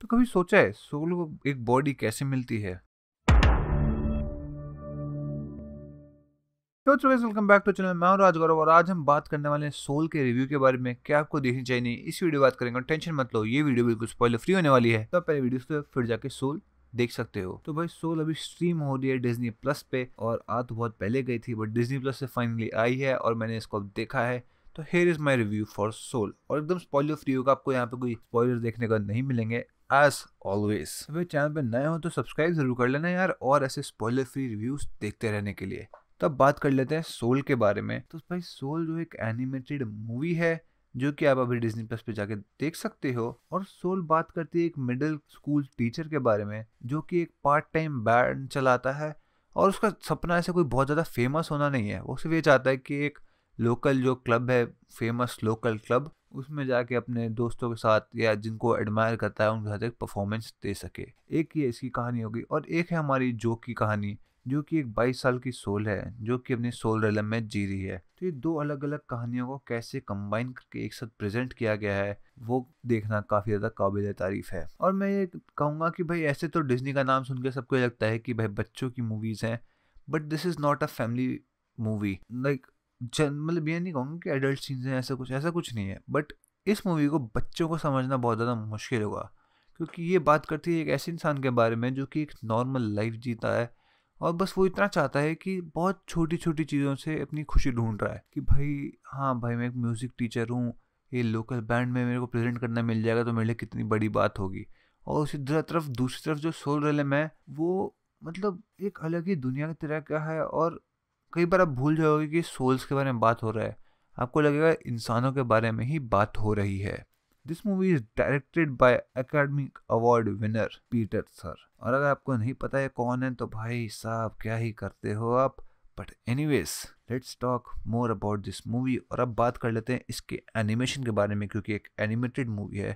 तो कभी सोचा है सोल को एक बॉडी कैसे मिलती है वेलकम बैक टू चैनल मैं राज गौरव और आज हम बात करने वाले हैं सोल के रिव्यू के बारे में क्या आपको देखनी चाहिए इस वीडियो बात करेंगे टेंशन मत लो ये वीडियो बिल्कुल स्पॉइलर फ्री होने वाली है तो आप पहले वीडियो से फिर जाके सोल देख सकते हो तो भाई सोल अभी स्ट्रीम हो रही है डिज्नी प्लस पे और आ तो बहुत पहले गई थी बट डिज्नी प्लस से फाइनली आई है और मैंने इसको अब देखा है तो here is my review for Soul और एकदम स्पॉइलर फ्री होगा आपको यहाँ पे कोई स्पॉयलर देखने का नहीं मिलेंगे एज ऑलवेज अगर चैनल पर नए हो तो सब्सक्राइब जरूर कर लेना यार और ऐसे स्पॉइलर फ्री रिव्यूज देखते रहने के लिए तब बात कर लेते हैं सोल के बारे में तो भाई सोल जो एक एनिमेटेड मूवी है जो कि आप अभी डिज्नी प्लस पे जाके देख सकते हो और सोल बात करती है एक मिडिल स्कूल टीचर के बारे में जो कि एक पार्ट टाइम बैंड चलाता है और उसका सपना ऐसे कोई बहुत ज़्यादा फेमस होना नहीं है वो सिर्फ ये चाहता है कि एक लोकल जो क्लब है फेमस लोकल क्लब उसमें जाके अपने दोस्तों के साथ या जिनको एडमायर करता है उनके साथ एक परफॉर्मेंस दे सके एक ये इसकी कहानी होगी और एक है हमारी जोक की कहानी जो कि एक 22 साल की सोल है जो कि अपने सोल रेलम में जी रही है तो ये दो अलग अलग कहानियों को कैसे कंबाइन करके एक साथ प्रेजेंट किया गया है वो देखना काफ़ी ज़्यादा काबिल तारीफ़ है और मैं ये कहूँगा कि भाई ऐसे तो डिज्नी का नाम सुन के सबको लगता है कि भाई बच्चों की मूवीज़ हैं but this is not a family movie like जन मतलब ये नहीं कहूँगा कि एडल्ट चीज़ें ऐसा कुछ ऐसा कुछ नहीं है बट इस मूवी को बच्चों को समझना बहुत ज़्यादा मुश्किल होगा क्योंकि ये बात करती है एक ऐसे इंसान के बारे में जो कि एक नॉर्मल लाइफ जीता है और बस वो इतना चाहता है कि बहुत छोटी छोटी चीज़ों से अपनी खुशी ढूंढ रहा है कि भाई हाँ भाई मैं एक म्यूज़िक टीचर हूँ ये लोकल बैंड में मेरे को प्रेजेंट करना मिल जाएगा तो मेरे लिए कितनी बड़ी बात होगी और उसी तरफ दूसरी तरफ जो सोल रेलम है वो मतलब एक अलग ही दुनिया की तरह का है और कई बार आप भूल जाओगे कि सोल्स के बारे में बात हो रहा है आपको लगेगा इंसानों के बारे में ही बात हो रही है this movie is directed by academy award winner Peter sir और अगर आपको नहीं पता है कौन है तो भाई साहब क्या ही करते हो आप but anyways let's talk more about this movie और अब बात कर लेते हैं इसके एनिमेशन के बारे में क्योंकि एक एनिमेटेड मूवी है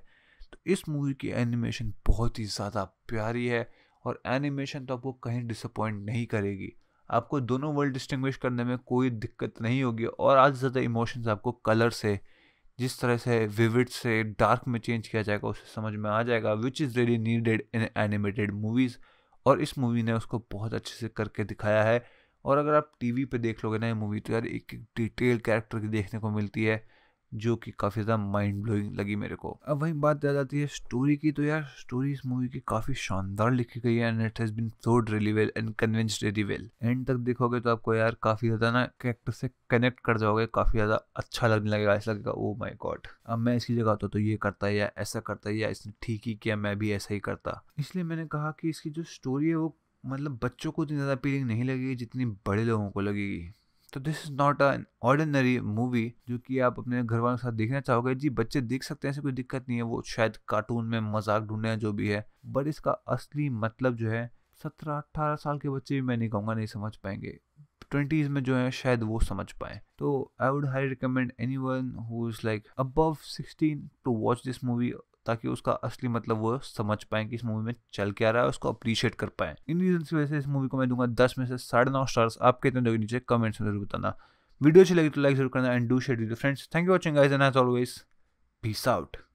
तो इस मूवी की एनिमेशन बहुत ही ज़्यादा प्यारी है और एनिमेशन तो आपको कहीं डिसअपॉइंट नहीं करेगी आपको दोनों वर्ल्ड डिस्टिंग्विश करने में कोई दिक्कत नहीं होगी और आज ज़्यादा इमोशंस आपको कलर से जिस तरह से विविड से डार्क में चेंज किया जाएगा उसे समझ में आ जाएगा which is really needed in animated movies और इस मूवी ने उसको बहुत अच्छे से करके दिखाया है और अगर आप टीवी पे देख लोगे ना ये मूवी तो यार एक एक डिटेल कैरेक्टर की देखने को मिलती है जो कि काफ़ी ज़्यादा माइंड ब्लोइंग लगी मेरे को अब वही बात आ जाती है स्टोरी की तो यार स्टोरी इस मूवी की काफ़ी शानदार लिखी गई है एंड इट हैज़ बिन थोड really well and convince really well end तक देखोगे तो आपको यार काफ़ी ज़्यादा ना कैरेक्टर से कनेक्ट कर जाओगे काफ़ी ज़्यादा अच्छा लगने लगेगा ऐसा लगेगा ओ माई गॉड अब मैं इसकी जगह होता तो, तो ये करता या ऐसा करता या इसने ठीक ही किया मैं भी ऐसा ही करता इसलिए मैंने कहा कि इसकी जो स्टोरी है वो मतलब बच्चों को इतनी ज़्यादा अपीलिंग नहीं लगेगी जितनी बड़े लोगों को लगेगी तो this is not a ordinary movie जो कि आप अपने घर वालों के साथ देखना चाहोगे जी बच्चे देख सकते हैं ऐसे कोई दिक्कत नहीं है वो शायद कार्टून में मजाक ढूंढे हैं जो भी है बट इसका असली मतलब जो है सत्रह अट्ठारह साल के बच्चे भी मैं नहीं कहूँगा नहीं समझ पाएंगे ट्वेंटीज़ में जो है शायद वो समझ पाए तो I would high recommend anyone who is like above sixteen to watch this movie ताकि उसका असली मतलब वो समझ पाएँ कि इस मूवी में चल क्या रहा है उसको अप्रिशिएट कर पाएँ इन रीजन की वजह से इस मूवी को मैं दूंगा दस में से साढ़े नौ स्टार्स आप हैं दोगे नीचे कमेंट्स में जरूर बताना वीडियो अच्छी लगी तो लाइक जरूर करना and do share with friends thank you watching guys and as always peace out